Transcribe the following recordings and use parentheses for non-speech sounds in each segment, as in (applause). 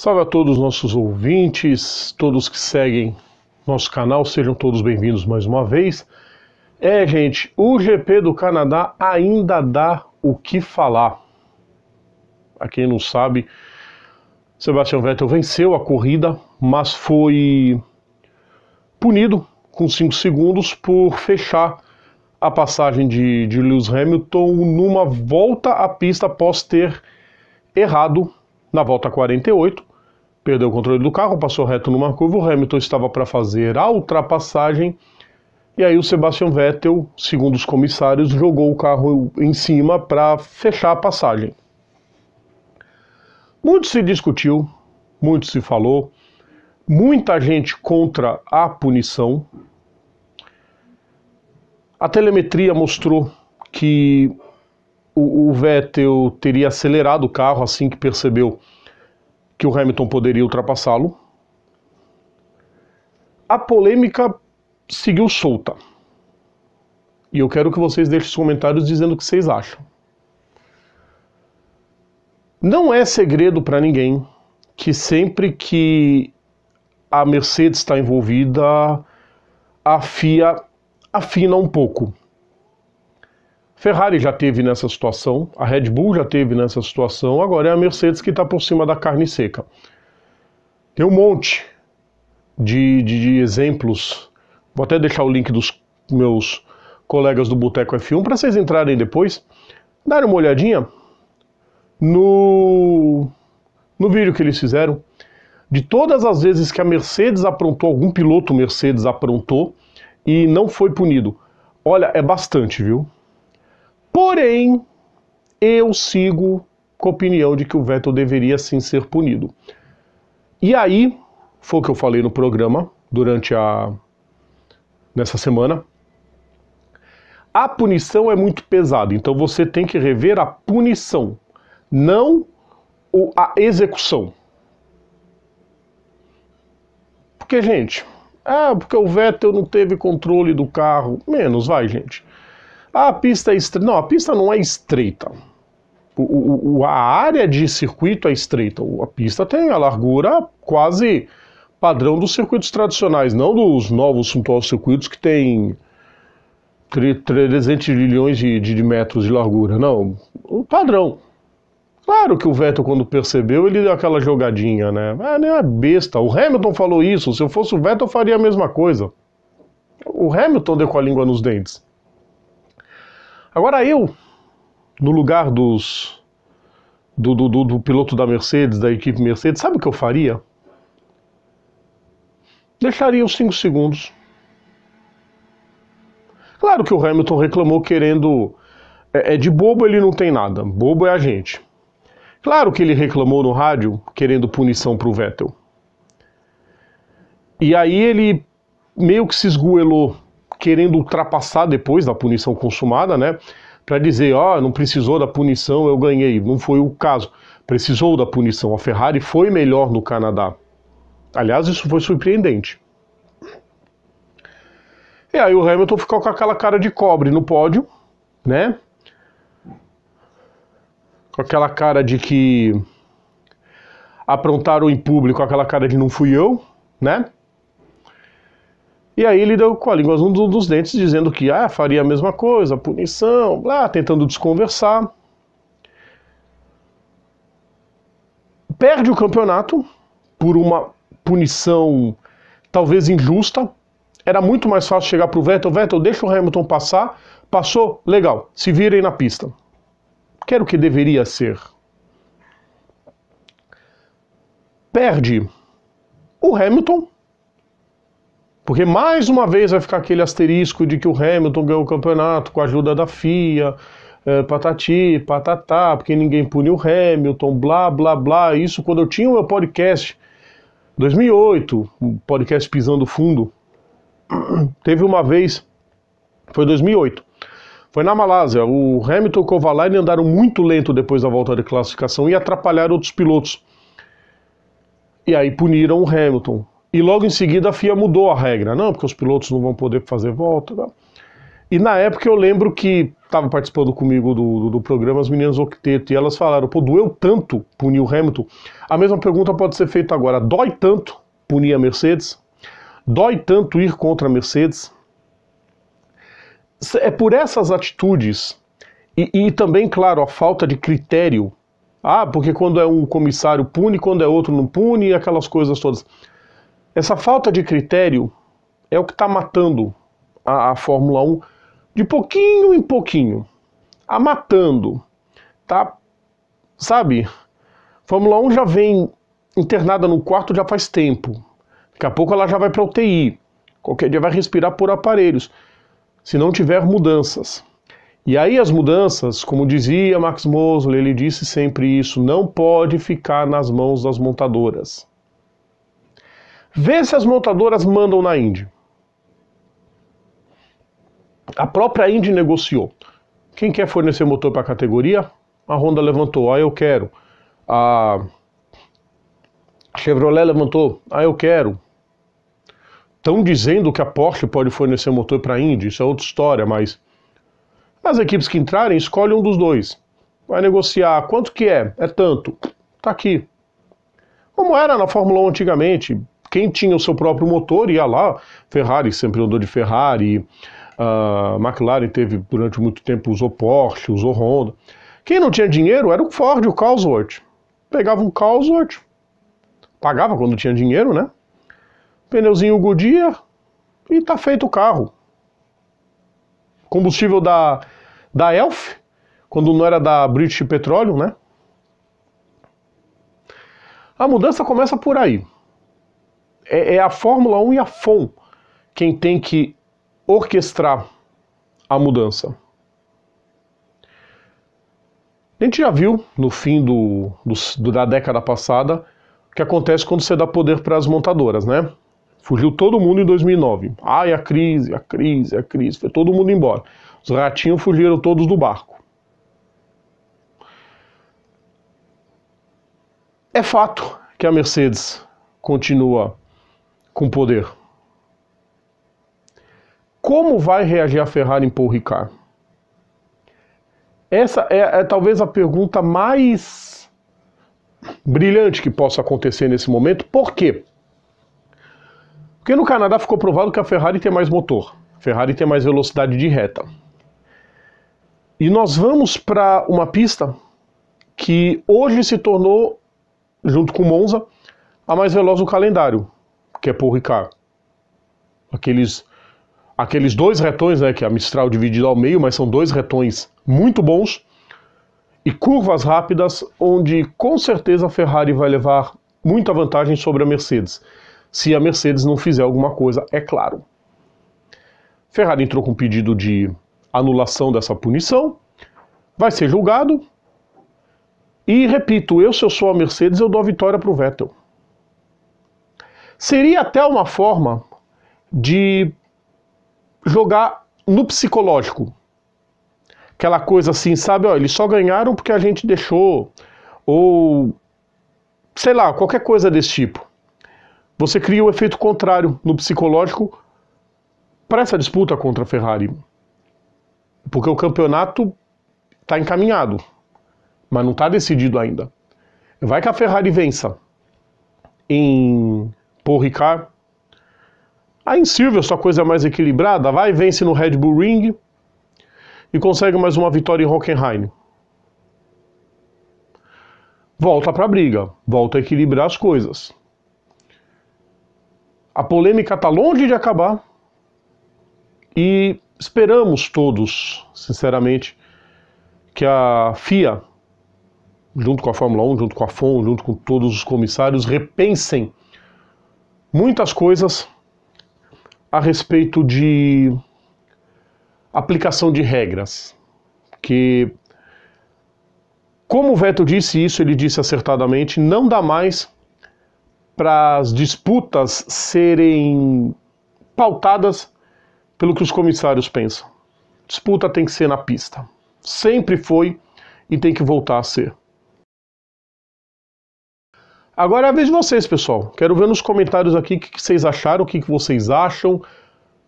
Salve a todos os nossos ouvintes, todos que seguem nosso canal, sejam todos bem-vindos mais uma vez. É, gente, o GP do Canadá ainda dá o que falar. A quem não sabe, Sebastian Vettel venceu a corrida, mas foi punido com 5 segundos por fechar a passagem de, de Lewis Hamilton numa volta à pista após ter errado na volta 48 perdeu o controle do carro, passou reto numa curva, o Hamilton estava para fazer a ultrapassagem, e aí o Sebastian Vettel, segundo os comissários, jogou o carro em cima para fechar a passagem. Muito se discutiu, muito se falou, muita gente contra a punição. A telemetria mostrou que o, o Vettel teria acelerado o carro assim que percebeu que o Hamilton poderia ultrapassá-lo. A polêmica seguiu solta. E eu quero que vocês deixem os comentários dizendo o que vocês acham. Não é segredo para ninguém que sempre que a Mercedes está envolvida, a FIA afina um pouco. Ferrari já teve nessa situação, a Red Bull já teve nessa situação, agora é a Mercedes que está por cima da carne seca. Tem um monte de, de, de exemplos. Vou até deixar o link dos meus colegas do Boteco F1 para vocês entrarem depois, darem uma olhadinha no, no vídeo que eles fizeram. De todas as vezes que a Mercedes aprontou, algum piloto Mercedes aprontou e não foi punido. Olha, é bastante, viu? Porém, eu sigo com a opinião de que o Vettel deveria sim ser punido. E aí, foi o que eu falei no programa durante a nessa semana. A punição é muito pesada, então você tem que rever a punição, não a execução. Porque, gente, ah, porque o Vettel não teve controle do carro. Menos, vai, gente. Ah, a pista é estreita. Não, a pista não é estreita. O, o, a área de circuito é estreita. A pista tem a largura quase padrão dos circuitos tradicionais, não dos novos suntuosos circuitos que têm 300 milhões de, de, de, metros de largura. Não, o padrão. Claro que o Vettel, quando percebeu, ele deu aquela jogadinha, né? Ah, nem é besta. O Hamilton falou isso. Se eu fosse o Vettel, eu faria a mesma coisa. O Hamilton deu com a língua nos dentes. Agora eu, no lugar dos do, do, do, do piloto da Mercedes, da equipe Mercedes, sabe o que eu faria? Deixaria os 5 segundos. Claro que o Hamilton reclamou querendo. É, é, de bobo ele não tem nada, bobo é a gente. Claro que ele reclamou no rádio querendo punição para o Vettel. E aí ele meio que se esgoelou querendo ultrapassar depois da punição consumada, né? Para dizer, ó, oh, não precisou da punição, eu ganhei. Não foi o caso. Precisou da punição. A Ferrari foi melhor no Canadá. Aliás, isso foi surpreendente. E aí o Hamilton ficou com aquela cara de cobre no pódio, né? Com aquela cara de que aprontaram em público, aquela cara de não fui eu, né? E aí ele deu com a língua um dos dentes, dizendo que ah, faria a mesma coisa, punição, lá, tentando desconversar. Perde o campeonato por uma punição talvez injusta. Era muito mais fácil chegar para o Vettel, Vettel, deixa o Hamilton passar. Passou, legal, se virem na pista. Que era o que deveria ser. Perde o Hamilton porque mais uma vez vai ficar aquele asterisco de que o Hamilton ganhou o campeonato com a ajuda da FIA, é, patati, patatá, porque ninguém puniu o Hamilton, blá, blá, blá. Isso quando eu tinha o meu podcast, 2008, um podcast Pisando Fundo, (clears throat) teve uma vez, foi 2008, foi na Malásia. O Hamilton e o Kovalainen andaram muito lento depois da volta de classificação e atrapalharam outros pilotos. E aí puniram o Hamilton. E logo em seguida a FIA mudou a regra, não, porque os pilotos não vão poder fazer volta. Não. E na época eu lembro que estava participando comigo do, do, do, programa as meninas Octeto e elas falaram: pô, doeu tanto punir o Hamilton. A mesma pergunta pode ser feita agora: dói tanto punir a Mercedes? Dói tanto ir contra a Mercedes? É por essas atitudes e, e também, claro, a falta de critério. Ah, porque quando é um comissário pune, quando é outro não pune, aquelas coisas todas essa falta de critério é o que está matando a, a, Fórmula 1 de pouquinho em pouquinho. A matando. Tá? Sabe? Fórmula 1 já vem internada no quarto já faz tempo. Daqui a pouco ela já vai para UTI. Qualquer dia vai respirar por aparelhos, se não tiver mudanças. E aí as mudanças, como dizia Max Mosley, ele disse sempre isso, não pode ficar nas mãos das montadoras. Vê se as montadoras mandam na Indy. A própria Indy negociou. Quem quer fornecer motor para a categoria? A Honda levantou, ah, eu quero. A Chevrolet levantou, ah, eu quero. Estão dizendo que a Porsche pode fornecer motor para a Indy, isso é outra história, mas as equipes que entrarem escolhem um dos dois. Vai negociar, quanto que é? É tanto. Tá aqui. Como era na Fórmula 1 antigamente, quem tinha o seu próprio motor ia lá, Ferrari sempre andou de Ferrari, ah, McLaren teve durante muito tempo usou Porsche, usou Honda. Quem não tinha dinheiro era o Ford, o Cosworth. Pegava um Cosworth, pagava quando tinha dinheiro, né? Pneuzinho Goodyear e tá feito o carro. Combustível da, da Elf, quando não era da British Petroleum, né? A mudança começa por aí é, é a Fórmula 1 e a FOM quem tem que orquestrar a mudança. A gente já viu no fim do, do, da década passada o que acontece quando você dá poder para as montadoras, né? Fugiu todo mundo em 2009. Ai, a crise, a crise, a crise. Foi todo mundo embora. Os ratinhos fugiram todos do barco. É fato que a Mercedes continua com poder. Como vai reagir a Ferrari em Paul Ricard? Essa é, é talvez a pergunta mais brilhante que possa acontecer nesse momento. Por quê? Porque no Canadá ficou provado que a Ferrari tem mais motor, a Ferrari tem mais velocidade de reta. E nós vamos para uma pista que hoje se tornou, junto com Monza, a mais veloz do calendário que é por Ricard. Aqueles, aqueles dois retões, né, que a Mistral dividida ao meio, mas são dois retões muito bons e curvas rápidas, onde com certeza a Ferrari vai levar muita vantagem sobre a Mercedes, se a Mercedes não fizer alguma coisa, é claro. Ferrari entrou com um pedido de anulação dessa punição, vai ser julgado. E repito, eu se eu sou a Mercedes, eu dou a vitória para o Vettel. Seria até uma forma de jogar no psicológico. Aquela coisa assim, sabe? Ó, eles só ganharam porque a gente deixou. Ou sei lá, qualquer coisa desse tipo. Você cria o um efeito contrário no psicológico para essa disputa contra a Ferrari. Porque o campeonato está encaminhado, mas não está decidido ainda. Vai que a Ferrari vença em Paul Ricard. Aí em Silvia, sua coisa é mais equilibrada, vai vence no Red Bull Ring e consegue mais uma vitória em Hockenheim. Volta para a briga, volta a equilibrar as coisas. A polêmica está longe de acabar e esperamos todos, sinceramente, que a FIA, junto com a Fórmula 1, junto com a FOM, junto com todos os comissários, repensem muitas coisas a respeito de aplicação de regras, que como o veto disse isso, ele disse acertadamente, não dá mais para as disputas serem pautadas pelo que os comissários pensam. Disputa tem que ser na pista. Sempre foi e tem que voltar a ser. Agora é a vez de vocês, pessoal. Quero ver nos comentários aqui o que vocês acharam, o que vocês acham.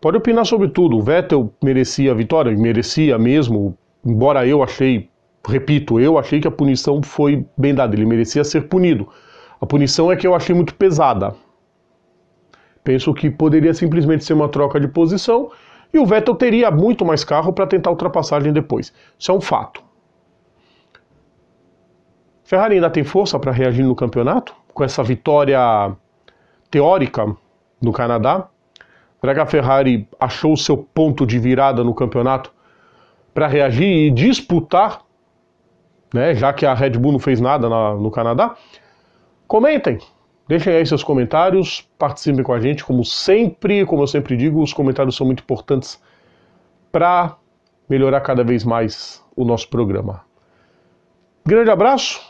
Pode opinar sobre tudo. O Vettel merecia a vitória? Merecia mesmo. Embora eu achei, repito, eu achei que a punição foi bem dada. Ele merecia ser punido. A punição é que eu achei muito pesada. Penso que poderia simplesmente ser uma troca de posição e o Vettel teria muito mais carro para tentar ultrapassagem depois. Isso é um fato. Ferrari ainda tem força para reagir no campeonato com essa vitória teórica no Canadá. Será que a Ferrari achou o seu ponto de virada no campeonato para reagir e disputar, né, já que a Red Bull não fez nada na, no Canadá? Comentem, deixem aí seus comentários, participem com a gente, como sempre, como eu sempre digo, os comentários são muito importantes para melhorar cada vez mais o nosso programa. Grande abraço,